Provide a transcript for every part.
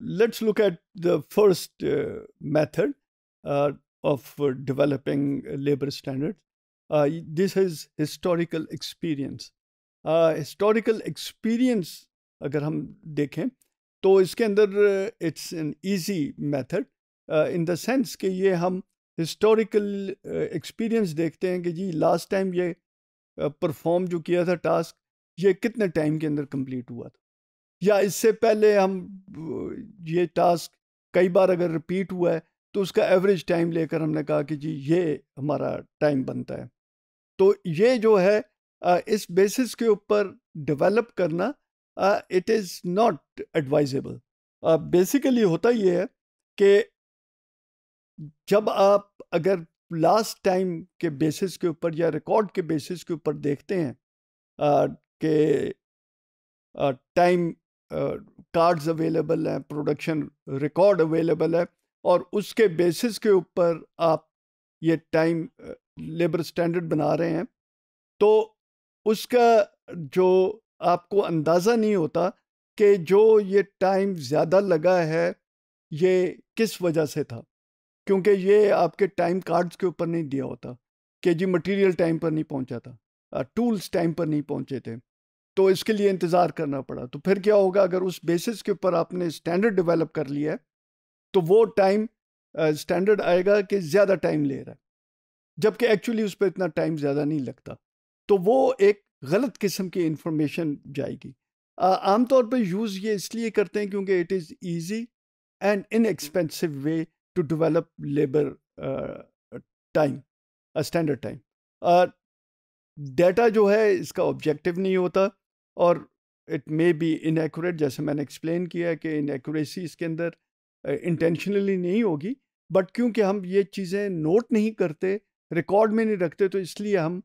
let's look at the first uh, method uh, of uh, developing labor standards. this is historical experience. Uh, historical experience agar hum dekhe, to iske andar, uh, it's an easy method uh, in the sense ke ye hum historical uh, experience dekhte hain हैं ji last time ye uh, perform jo kiya tha task ये कितने time के अंदर complete हुआ था या इससे पहले हम ये टास्क कई बार अगर रिपीट हुआ है तो उसका एवरेज टाइम लेकर हमने कहा कि जी ये हमारा टाइम बनता है तो ये जो है इस बेसिस के ऊपर डेवलप करना it is not advisable basically होता ये है कि जब आप अगर लास्ट टाइम के बेसिस के ऊपर या रिकॉर्ड के बेसिस के ऊपर देखते हैं कि टाइम कार्ड्स अवेलेबल हैं प्रोडक्शन रिकॉर्ड अवेलेबल है और उसके बेसिस के ऊपर आप ये टाइम लेबर स्टैंडर्ड बना रहे हैं तो उसका जो आपको अंदाज़ा नहीं होता कि जो ये टाइम ज़्यादा लगा है ये किस वजह से था क्योंकि ये आपके टाइम कार्ड्स के ऊपर नहीं दिया होता कि जी मटेरियल टाइम पर नहीं पहुंचा था टूल्स टाइम पर नहीं पहुंचे थे तो इसके लिए इंतज़ार करना पड़ा तो फिर क्या होगा अगर उस बेसिस के ऊपर आपने स्टैंडर्ड डेवलप कर लिया है तो वो टाइम स्टैंडर्ड आएगा कि ज़्यादा टाइम ले रहा है जबकि एक्चुअली उस पर इतना टाइम ज़्यादा नहीं लगता तो वो एक गलत किस्म की इंफॉर्मेशन जाएगी आमतौर पर यूज़ ये इसलिए करते हैं क्योंकि it is easy and inexpensive way to develop labour time standard time data जो है इसका ऑब्जेक्टिव नहीं होता और इट मे बी इनएक्यूरेट जैसे मैंने एक्सप्लेन किया कि इनएक्यूरेसी इसके अंदर इंटेंशनली नहीं होगी बट क्योंकि हम ये चीज़ें नोट नहीं करते रिकॉर्ड में नहीं रखते तो इसलिए हम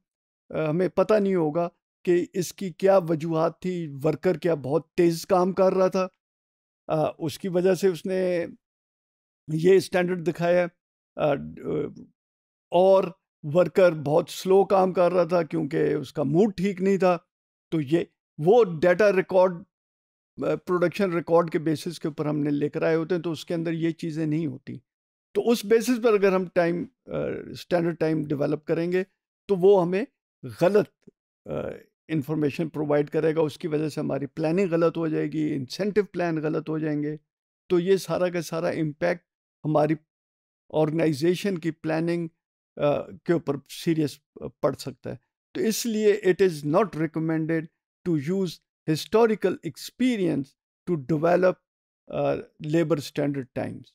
हमें पता नहीं होगा कि इसकी क्या वजूहत थी वर्कर क्या बहुत तेज़ काम कर रहा था आ, उसकी वजह से उसने ये स्टैंडर्ड दिखाया और वर्कर बहुत स्लो काम कर रहा था क्योंकि उसका मूड ठीक नहीं था तो ये वो डेटा रिकॉर्ड प्रोडक्शन रिकॉर्ड के बेसिस के ऊपर हमने लेकर आए होते हैं तो उसके अंदर ये चीज़ें नहीं होती तो उस बेसिस पर अगर हम टाइम स्टैंडर्ड टाइम डेवलप करेंगे तो वो हमें गलत इंफॉर्मेशन प्रोवाइड करेगा उसकी वजह से हमारी प्लानिंग गलत हो जाएगी इंसेंटिव प्लान गलत हो जाएंगे तो ये सारा का सारा इम्पैक्ट हमारी ऑर्गेनाइजेशन की प्लानिंग uh, के ऊपर सीरियस पड़ सकता है तो इसलिए it is not recommended to use historical experience to develop uh, labor standard times.